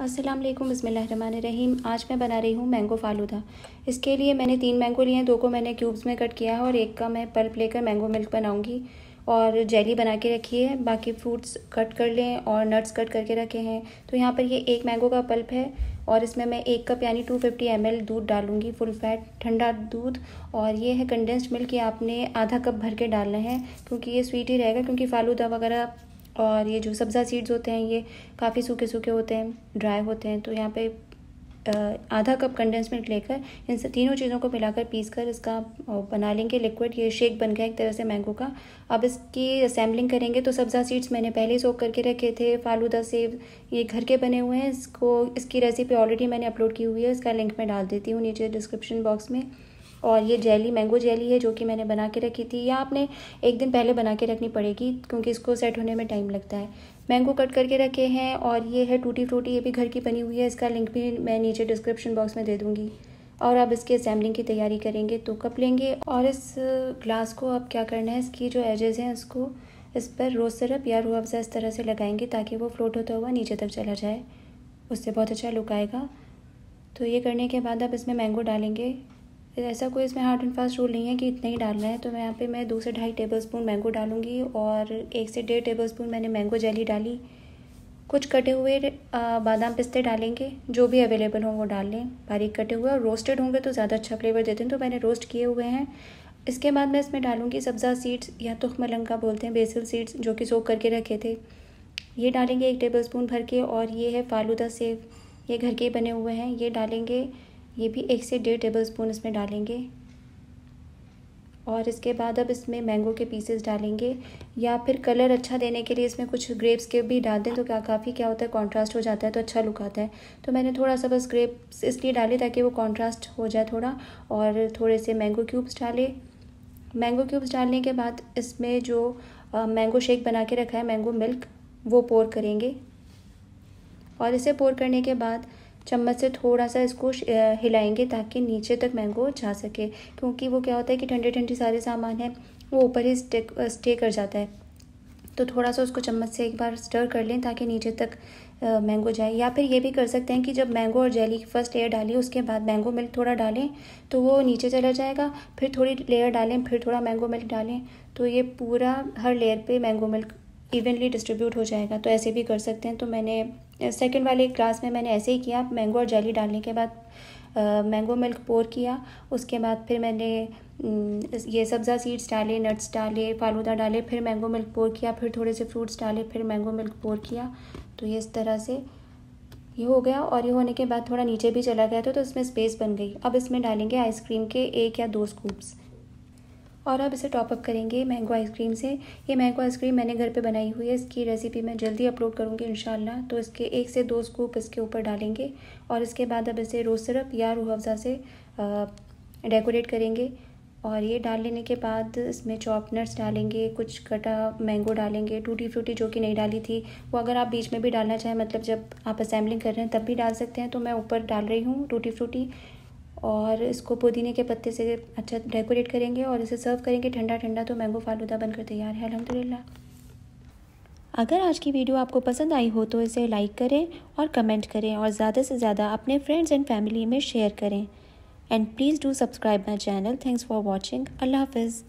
अस्सलाम वालेकुम रहीम आज मैं बना रही हूँ मैंगो फालूदा इसके लिए मैंने तीन मैंगो लिए हैं दो को मैंने क्यूब्स में कट किया है और एक का मैं पल्प लेकर मैंगो मिल्क बनाऊँगी और जेली बना के रखी है बाकी फ्रूट्स कट कर लें और नट्स कट करके रखे हैं तो यहाँ पर ये एक मैंगो का पल्प है और इसमें मैं एक कप यानी टू फिफ्टी एम एल दूध डालूँगी फुल फैट ठंडा दूध और ये है कंडेंस्ड मिल्क ये आपने आधा कप भर के डालना है क्योंकि ये स्वीट ही रहेगा क्योंकि फालूदा वगैरह और ये जो सब्ज़ा सीड्स होते हैं ये काफ़ी सूखे सूखे होते हैं ड्राई होते हैं तो यहाँ पे आधा कप कंडेंस मिल्क लेकर इन तीनों चीज़ों को मिलाकर पीस कर इसका बना लेंगे लिक्विड ये शेक बन गया एक तरह से मैंगो का अब इसकी असेंबलिंग करेंगे तो सब्ज़ा सीड्स मैंने पहले ही सोख करके रखे थे फालूदा सेब ये घर के बने हुए हैं इसको इसकी रेसिपी ऑलरेडी मैंने अपलोड की हुई है इसका लिंक मैं डाल देती हूँ नीचे डिस्क्रिप्शन बॉक्स में और ये जेली मैंगो जेली है जो कि मैंने बना के रखी थी या आपने एक दिन पहले बना के रखनी पड़ेगी क्योंकि इसको सेट होने में टाइम लगता है मैंगो कट करके रखे हैं और ये है टूटी फ्रूटी ये भी घर की बनी हुई है इसका लिंक भी मैं नीचे डिस्क्रिप्शन बॉक्स में दे दूँगी और आप इसकी असेंबलिंग की तैयारी करेंगे तो कप लेंगे और इस ग्लास को अब क्या करना है इसकी जो एजेज हैं उसको इस पर रोज़ सिरप या रूह अफ़ज़ा इस तरह से लगाएंगे ताकि वो फ्लोट होता हुआ नीचे तक चला जाए उससे बहुत अच्छा लुक आएगा तो ये करने के बाद आप इसमें मैंगो डालेंगे ऐसा कोई इसमें हार्ड एंड फास्ट रूल नहीं है कि इतना ही डालना है तो मैं यहाँ पे मैं दो से ढाई टेबल स्पून मैंगो डालूँगी और एक से डेढ़ टेबल स्पून मैंने मैंगो जेली डाली कुछ कटे हुए बादाम पिस्ते डालेंगे जो भी अवेलेबल हों वो डाल लें बारीक कटे हुए और रोस्टेड होंगे तो ज़्यादा अच्छा फ्लेवर देते हैं तो मैंने रोस्ट किए हुए हैं इसके बाद मैं इसमें डालूँगी सब्ज़ा सीड्स या तुख मलंगा बोलते हैं बेसिल सीड्स जो कि सोख करके रखे थे ये डालेंगे एक टेबल स्पून भर के और ये है फालूदा सेब ये घर के बने हुए हैं ये डालेंगे ये भी एक से डेढ़ टेबल स्पून इसमें डालेंगे और इसके बाद अब इसमें मैंगो के पीसेस डालेंगे या फिर कलर अच्छा देने के लिए इसमें कुछ ग्रेप्स के भी डाल दें तो क्या काफ़ी क्या होता है कॉन्ट्रास्ट हो जाता है तो अच्छा लुक आता है तो मैंने थोड़ा सा बस ग्रेप्स इसलिए डाले ताकि वो कॉन्ट्रास्ट हो जाए थोड़ा और थोड़े से मैंगो क्यूब्स डाले मैंगो क्यूब्स डालने के बाद इसमें जो मैंगो शेक बना के रखा है मैंगो मिल्क वो पोर करेंगे और इसे पोर करने के बाद चम्मच से थोड़ा सा इसको हिलाएंगे ताकि नीचे तक मैंगो जा सके क्योंकि वो क्या होता है कि ठंडे ठंडे सारे सामान हैं वो ऊपर ही स्टे स्टे कर जाता है तो थोड़ा सा उसको चम्मच से एक बार स्टर कर लें ताकि नीचे तक मैंगो जाए या फिर ये भी कर सकते हैं कि जब मैंगो और जेली की फर्स्ट लेयर डालिए उसके बाद मैंगो मिल्क थोड़ा डालें तो वो नीचे चला जाएगा फिर थोड़ी लेयर डालें फिर थोड़ा मैंगो मिल्क डालें तो ये पूरा हर लेयर पे मैंगो मिल्क इवनली डिस्ट्रीब्यूट हो जाएगा तो ऐसे भी कर सकते हैं तो मैंने सेकेंड वाले क्लास में मैंने ऐसे ही किया मैंगो और जेली डालने के बाद मैंगो मिल्क पोर किया उसके बाद फिर मैंने ये सब्ज़ा सीड्स डाले नट्स डाले फालूदा डाले फिर मैंगो मिल्क पोर किया फिर थोड़े से फ्रूट्स डाले फिर मैंगो मिल्क पोर किया तो ये इस तरह से ये हो गया और ये होने के बाद थोड़ा नीचे भी चला गया था तो इसमें स्पेस बन गई अब इसमें डालेंगे आइसक्रीम के एक या दो स्कूप्स और अब इसे टॉपअप करेंगे मैंगो आइसक्रीम से ये मैंगो आइसक्रीम मैंने घर पे बनाई हुई है इसकी रेसिपी मैं जल्दी अपलोड करूँगी इंशाल्लाह तो इसके एक से दो स्कूप इसके ऊपर डालेंगे और इसके बाद अब इसे रोज सिरप या रूह अफ़ज़ा से डेकोरेट करेंगे और ये डाल लेने के बाद इसमें चॉपनर्स डालेंगे कुछ कटा मैंगो डालेंगे टूटी फ्रूटी जो कि नहीं डाली थी वो अगर आप बीच में भी डालना चाहें मतलब जब आप असेंबलिंग कर रहे हैं तब भी डाल सकते हैं तो मैं ऊपर डाल रही हूँ टूटी फ्रूटी और इसको पुदीने के पत्ते से अच्छा डेकोरेट करेंगे और इसे सर्व करेंगे ठंडा ठंडा तो मैंगो फालूदा बनकर तैयार है अलहमदिल्ला अगर आज की वीडियो आपको पसंद आई हो तो इसे लाइक करें और कमेंट करें और ज़्यादा से ज़्यादा अपने फ्रेंड्स एंड फैमिली में शेयर करें and please do subscribe my channel thanks for watching अल्लाह हाफिज़